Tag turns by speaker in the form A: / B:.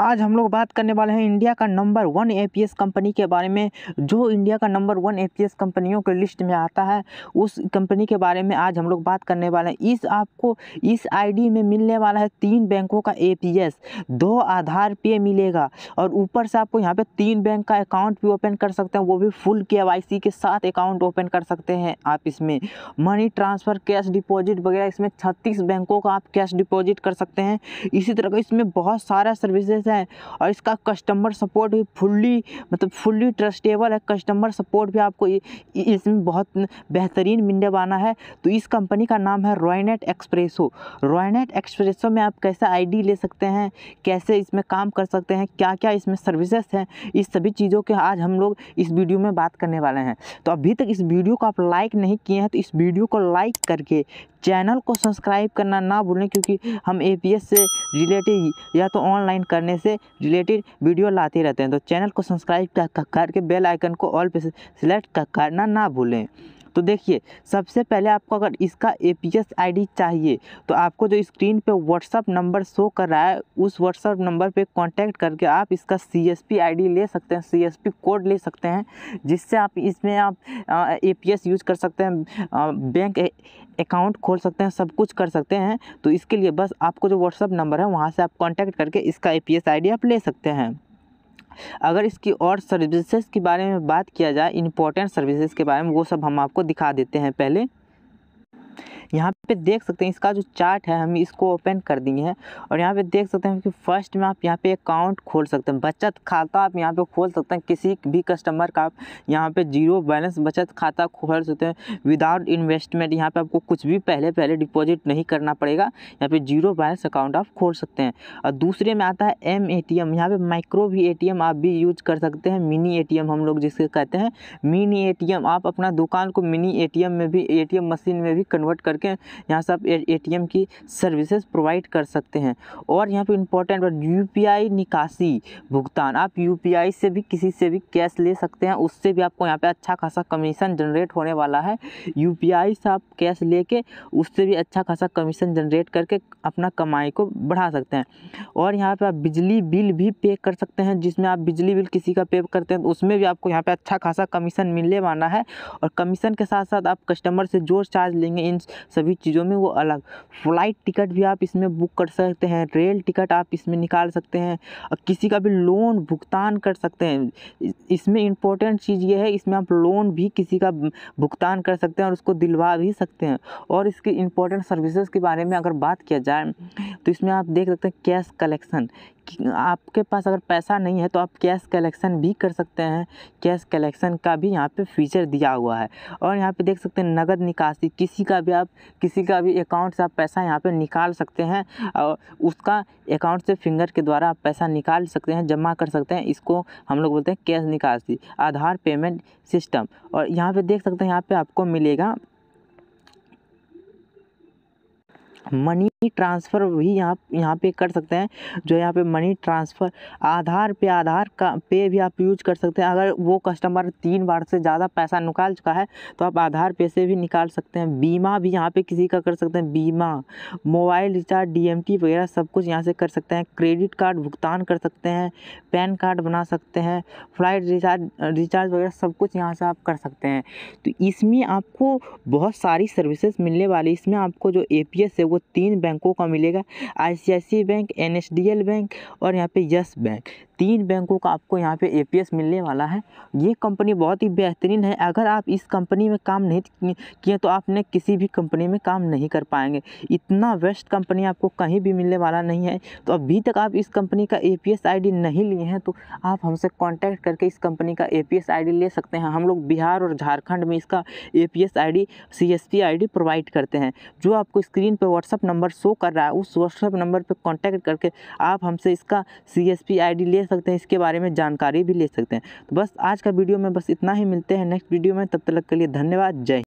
A: आज हम लोग बात करने वाले हैं इंडिया का नंबर वन एपीएस कंपनी के बारे में जो इंडिया का नंबर वन एपीएस कंपनियों के लिस्ट में आता है उस कंपनी के बारे में आज हम लोग बात करने वाले हैं इस आपको इस आईडी में मिलने वाला है तीन बैंकों का एपीएस दो आधार पे मिलेगा और ऊपर से आपको यहाँ पर तीन बैंक का अकाउंट भी ओपन कर सकते हैं वो भी फुल के के साथ अकाउंट ओपन कर सकते हैं आप इसमें मनी ट्रांसफ़र कैश डिपॉजिट वगैरह इसमें छत्तीस बैंकों का आप कैश डिपॉजिट कर सकते हैं इसी तरह का इसमें बहुत सारा सर्विसेज सर्विस है और इसका कस्टमर सपोर्ट भी फुल्ली मतलब फुल्ली ट्रस्टेबल है कस्टमर सपोर्ट भी आपको इसमें बहुत बेहतरीन मिलने वाला है तो इस कंपनी का नाम है रॉयनेट एक्सप्रेसो रॉयनेट एक्सप्रेसो में आप कैसे आई ले सकते हैं कैसे इसमें काम कर सकते हैं क्या क्या इसमें सर्विसेस हैं इस सभी चीज़ों के आज हम लोग इस वीडियो में बात करने वाले हैं तो अभी तक इस वीडियो को आप लाइक नहीं किए हैं तो इस वीडियो को लाइक करके चैनल को सब्सक्राइब करना ना भूलें क्योंकि हम ए से रिलेटेड या तो ऑनलाइन करने करने से रिलेटेड वीडियो लाते रहते हैं तो चैनल को सब्सक्राइब करके बेल आइकन को ऑल पे सिलेक्ट करना ना भूलें तो देखिए सबसे पहले आपको अगर इसका A P S I D चाहिए तो आपको जो स्क्रीन पे व्हाट्सअप नंबर शो कर रहा है उस व्हाट्सअप नंबर पे कांटेक्ट करके आप इसका C S P I D ले सकते हैं सी एस पी कोड ले सकते हैं जिससे आप इसमें आप ए पी एस यूज कर सकते हैं बैंक अकाउंट खोल सकते हैं सब कुछ कर सकते हैं तो इसके लिए बस आपको जो व्हाट्सअप नंबर है वहाँ से आप कॉन्टैक्ट करके इसका A P S I D आप ले सकते हैं अगर इसकी और सर्विसेज के बारे में बात किया जाए इम्पोर्टेंट सर्विसेज के बारे में वो सब हम आपको दिखा देते हैं पहले यहाँ पे देख सकते हैं इसका जो चार्ट है हम इसको ओपन कर दिए हैं और यहाँ पे देख सकते हैं कि फर्स्ट में आप यहाँ पे अकाउंट खोल सकते हैं बचत खाता आप यहाँ पे खोल सकते हैं किसी भी कस्टमर का आप यहाँ पे जीरो बैलेंस बचत खाता खोल सकते हैं विदाउट इन्वेस्टमेंट यहाँ पर आपको कुछ भी पहले पहले डिपॉजिट नहीं करना पड़ेगा यहाँ पर जीरो बैलेंस अकाउंट आप खोल सकते हैं और दूसरे में आता है एम ए टी एम यहाँ पर माइक्रो भी ए टी एम आप भी यूज कर सकते हैं मिनी ए टी एम हम लोग जिसे कहते हैं मिनी ए टी एम आप अपना दुकान को मिनी ए टी एम में भी ए टी एम मशीन में भी कन्वर्ट कर करके यहाँ से आप ए की सर्विसेज प्रोवाइड कर सकते हैं और यहाँ पे इम्पोर्टेंट बात यू निकासी भुगतान आप यू से भी किसी से भी कैश ले सकते हैं उससे भी आपको यहाँ पे अच्छा खासा कमीशन जनरेट होने वाला है यू से आप कैश लेके उससे भी अच्छा खासा कमीशन जनरेट करके अपना कमाई को बढ़ा सकते हैं और यहाँ पर आप बिजली बिल भी पे कर सकते हैं जिसमें आप बिजली बिल किसी का पे करते हैं तो उसमें भी आपको यहाँ पे अच्छा खासा कमीशन मिलने वाला है और कमीशन के साथ साथ आप कस्टमर से जो चार्ज लेंगे इन सभी चीज़ों में वो अलग फ़्लाइट टिकट भी आप इसमें बुक कर सकते हैं रेल टिकट आप इसमें निकाल सकते हैं और किसी का भी लोन भुगतान कर सकते हैं इसमें इम्पोर्टेंट चीज़ ये है इसमें आप लोन भी किसी का भुगतान कर सकते हैं और उसको दिलवा भी सकते हैं और इसकी इम्पोर्टेंट सर्विसेज के बारे में अगर बात किया जाए तो इसमें आप देख सकते हैं कैश कलेक्शन आपके पास अगर पैसा नहीं है तो आप कैश कलेक्शन भी कर सकते हैं कैश कलेक्शन का भी यहाँ पे फीचर दिया हुआ है और यहाँ पे देख सकते हैं नगद निकासी किसी का भी आप किसी का भी अकाउंट से आप पैसा यहाँ पे निकाल सकते हैं और उसका अकाउंट से फिंगर के द्वारा आप पैसा निकाल सकते हैं जमा कर सकते हैं इसको हम लोग बोलते हैं कैश निकासी आधार पेमेंट सिस्टम और यहाँ पर देख सकते हैं यहाँ पर आपको मिलेगा मनी ट्रांसफ़र भी यहाँ यहाँ पे कर सकते हैं जो यहाँ पे मनी ट्रांसफ़र आधार पे आधार का पे भी आप यूज कर सकते हैं अगर वो कस्टमर तीन बार से ज़्यादा पैसा निकाल चुका है तो आप आधार पे से भी निकाल सकते हैं बीमा भी यहाँ पे किसी का कर सकते हैं बीमा मोबाइल रिचार्ज डी वगैरह सब कुछ यहाँ से कर सकते हैं क्रेडिट कार्ड भुगतान कर सकते हैं पैन कार्ड बना सकते हैं फ्लाइट रिचार्ज रिचार्ज वगैरह सब कुछ यहाँ से आप कर सकते हैं तो इसमें आपको बहुत सारी सर्विसेज मिलने वाली इसमें आपको जो ए है वो तीन बैंक बैंकों का मिलेगा आई बैंक एन बैंक और यहाँ पे यस बैंक तीन बैंकों का आपको यहाँ पे ए मिलने वाला है ये कंपनी बहुत ही बेहतरीन है अगर आप इस कंपनी में काम नहीं किए तो आपने किसी भी कंपनी में काम नहीं कर पाएंगे इतना बेस्ट कंपनी आपको कहीं भी मिलने वाला नहीं है तो अभी तक आप इस कंपनी का ए पी नहीं लिए हैं तो आप हमसे कॉन्टैक्ट करके इस कंपनी का ए पी ले सकते हैं हम लोग बिहार और झारखंड में इसका A P S I D provide करते हैं जो आपको स्क्रीन पर व्हाट्सअप नंबर शो कर रहा है उस व्हाट्सअप नंबर पर कॉन्टैक्ट करके आप हमसे इसका C S P I D ले सकते हैं इसके बारे में जानकारी भी ले सकते हैं तो बस आज का वीडियो में बस इतना ही मिलते हैं नेक्स्ट वीडियो में तब तक के लिए धन्यवाद जय